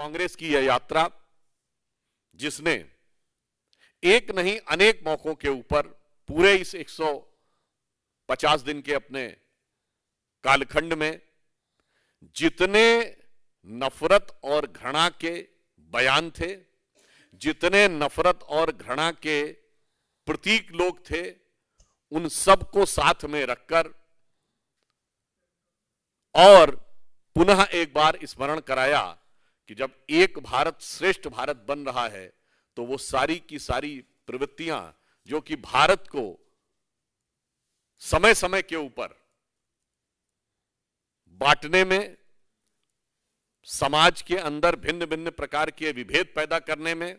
कांग्रेस की यह यात्रा जिसने एक नहीं अनेक मौकों के ऊपर पूरे इस 150 दिन के अपने कालखंड में जितने नफरत और घृणा के बयान थे जितने नफरत और घृणा के प्रतीक लोग थे उन सबको साथ में रखकर और पुनः एक बार स्मरण कराया कि जब एक भारत श्रेष्ठ भारत बन रहा है तो वो सारी की सारी प्रवृत्तियां जो कि भारत को समय समय के ऊपर बांटने में समाज के अंदर भिन्न भिन्न प्रकार के विभेद पैदा करने में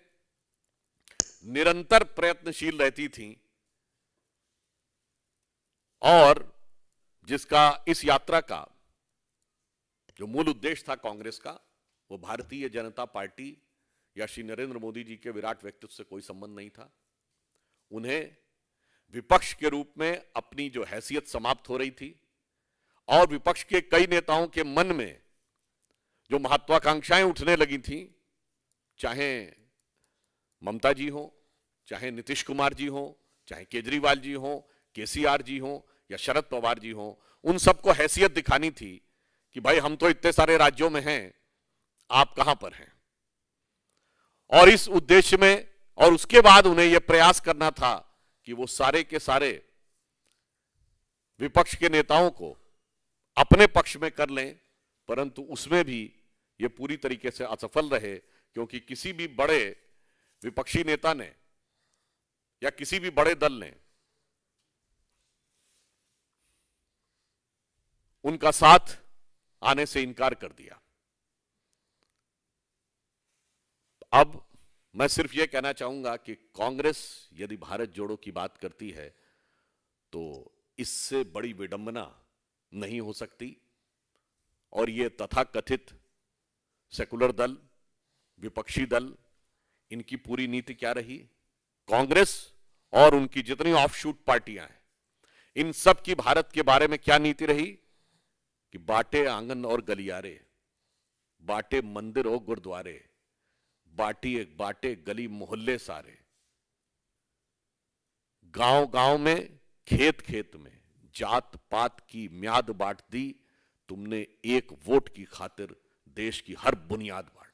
निरंतर प्रयत्नशील रहती थी और जिसका इस यात्रा का जो मूल उद्देश्य था कांग्रेस का वो भारतीय जनता पार्टी या श्री नरेंद्र मोदी जी के विराट व्यक्तित्व से कोई संबंध नहीं था उन्हें विपक्ष के रूप में अपनी जो हैसियत समाप्त हो रही थी और विपक्ष के कई नेताओं के मन में जो महत्वाकांक्षाएं उठने लगी थी चाहे ममता जी हो चाहे नीतीश कुमार जी हो चाहे केजरीवाल जी हो केसीआर जी हो या शरद पवार जी हो उन सबको हैसियत दिखानी थी कि भाई हम तो इतने सारे राज्यों में हैं आप कहां पर हैं और इस उद्देश्य में और उसके बाद उन्हें यह प्रयास करना था कि वो सारे के सारे विपक्ष के नेताओं को अपने पक्ष में कर लें परंतु उसमें भी ये पूरी तरीके से असफल रहे क्योंकि किसी भी बड़े विपक्षी नेता ने या किसी भी बड़े दल ने उनका साथ आने से इनकार कर दिया अब मैं सिर्फ यह कहना चाहूंगा कि कांग्रेस यदि भारत जोड़ो की बात करती है तो इससे बड़ी विडंबना नहीं हो सकती और ये तथाकथित सेकुलर दल विपक्षी दल इनकी पूरी नीति क्या रही कांग्रेस और उनकी जितनी ऑफशूट पार्टियां हैं इन सब की भारत के बारे में क्या नीति रही कि बाटे आंगन और गलियारे बाटे मंदिर और गुरुद्वारे बाटी एक बाटे गली मोहल्ले सारे गांव गांव में खेत खेत में जात पात की म्याद बांट दी तुमने एक वोट की खातिर देश की हर बुनियाद बांट